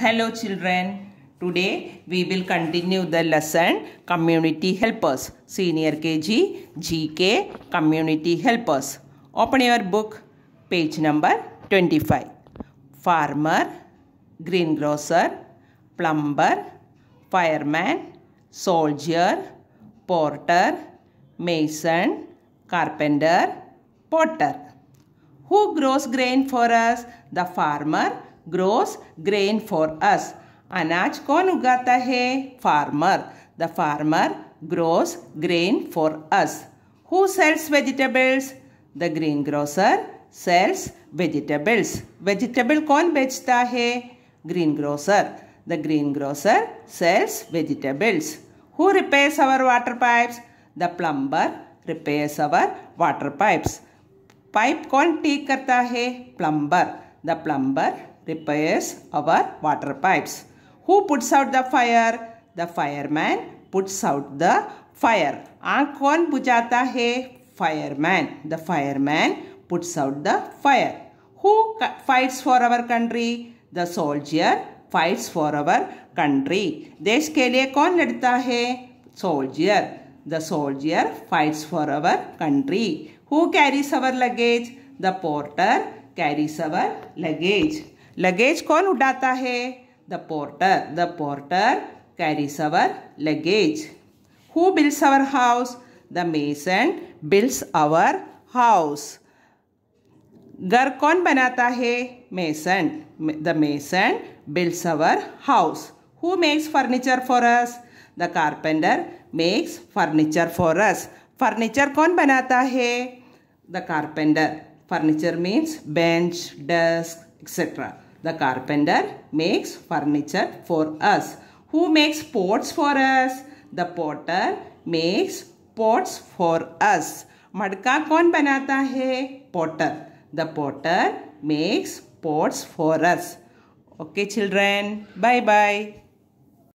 Hello children. Today we will continue the lesson Community Helpers. Senior KG, GK, Community Helpers. Open your book, page number 25. Farmer, greengrocer, plumber, fireman, soldier, porter, mason, carpenter, potter. Who grows grain for us? The farmer, grows grain for us. अनाज कौन उगाता है Farmer. The farmer grows grain for us. Who sells vegetables? The green grocer sells vegetables. Vegetable कौन बेचता है Green grocer. The green grocer sells vegetables. Who repairs our water pipes? The plumber repairs our water pipes. Pipe कौन ठीक करता है Plumber. The plumber repairs our water pipes. Who puts out the fire? The fireman puts out the fire. आग kon bujhata hai Fireman. The fireman puts out the fire. Who fights for our country? The soldier fights for our country. desh ke liye kon ladta hai Soldier. The soldier fights for our country. Who carries our luggage? The porter carries our luggage. Luggage कौन उठाता है the porter the porter carries our luggage who builds our house the mason builds our house घर कौन बनाता है mason the mason builds our house who makes furniture for us the carpenter makes furniture for us furniture कौन बनाता है the carpenter furniture means bench desk etc. The carpenter makes furniture for us. Who makes pots for us? The potter makes pots for us. मटका कौन बनाता है potter. The potter makes pots for us. Okay children, bye bye.